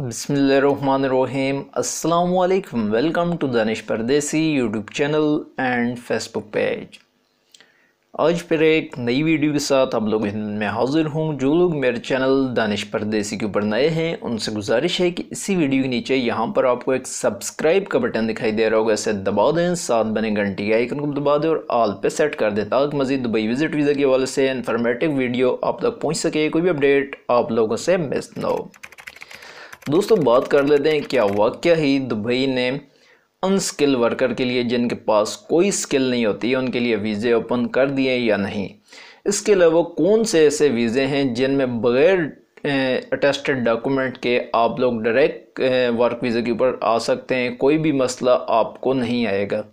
बसमीम अलकुम welcome to Danish Pardesi YouTube channel and Facebook page आज फिर एक नई वीडियो के साथ आप लोग में हाजिर हूँ जो लोग मेरे चैनल दानिश परदेसी के ऊपर नए हैं उनसे गुजारिश है कि इसी वीडियो के नीचे यहाँ पर आपको एक सब्सक्राइब का बटन दिखाई दे रहा होगा इसे दबा दें साथ बने घंटी के आइकन को दबा दें और आल पे सेट कर दें ताकि मजीद दुबई विज़िट वीज़ा के हवाले से इन्फॉर्मेटिव वीडियो आप तक पहुँच सके कोई भी अपडेट आप लोगों से मिस ना हो दोस्तों बात कर लेते हैं क्या वाक्य ही दुबई ने अनस्किल वर्कर के लिए जिनके पास कोई स्किल नहीं होती है उनके लिए वीज़े ओपन कर दिए या नहीं इसके अलावा कौन से ऐसे वीज़े हैं जिनमें बगैर अटेस्टेड डॉक्यूमेंट के आप लोग डायरेक्ट वर्क वीज़े के ऊपर आ सकते हैं कोई भी मसला आपको नहीं आएगा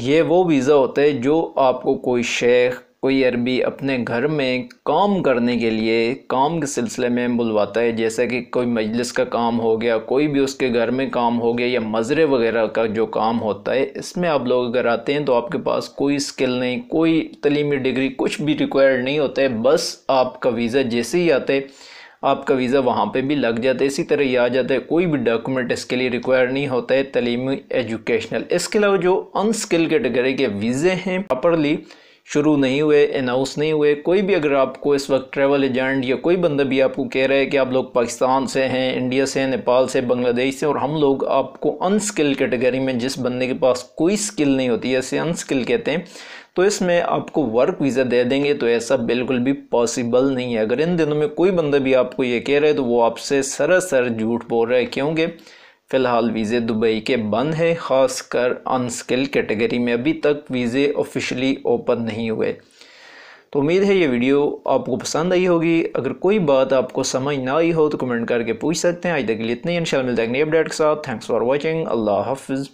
ये वो वीज़ा होता है जो आपको कोई शेख कोई अरबी अपने घर में काम करने के लिए काम के सिलसिले में बुलवाता है जैसे कि कोई मजलिस का काम हो गया कोई भी उसके घर में काम हो गया या मज़रे वगैरह का जो काम होता है इसमें आप लोग अगर आते हैं तो आपके पास कोई स्किल नहीं कोई तलीमी डिग्री कुछ भी रिक्वायर्ड नहीं होता है बस आपका वीज़ा जैसे ही आता है आपका वीज़ा वहाँ पर भी लग जाता है इसी तरह ही आ जाता है कोई भी डॉक्यूमेंट इसके लिए रिक्वायर नहीं होता है तलीमी एजुकेशनल इसके अलावा जो अनस्किल कैटेगरी के, के वीज़े हैं प्रॉपरली शुरू नहीं हुए अनाउंस नहीं हुए कोई भी अगर आपको इस वक्त ट्रैवल एजेंट या कोई बंदा भी आपको कह रहा है कि आप लोग पाकिस्तान से हैं इंडिया से हैं नेपाल से बांग्लादेश से और हम लोग आपको अनस्किल कैटेगरी में जिस बंदे के पास कोई स्किल नहीं होती है ऐसे अनस्किल कहते हैं तो इसमें आपको वर्क वीज़ा दे देंगे तो ऐसा बिल्कुल भी पॉसिबल नहीं है अगर इन दिनों में कोई बंदा भी आपको ये कह रहा है तो वो आपसे सरासर झूठ बोल रहा है क्योंकि फ़िलहाल वीज़े दुबई के बंद हैं ख़ास कर अनस्किल कैटेगरी में अभी तक वीज़े ऑफिशली ओपन नहीं हुए तो उम्मीद है ये वीडियो आपको पसंद आई होगी अगर कोई बात आपको समझ ना आई हो तो कमेंट करके पूछ सकते हैं आज तक के लिए इन इंशाल्लाह मिल नई अपडेट के साथ थैंक्स फॉर वॉचिंग अल्लाह हाफिज़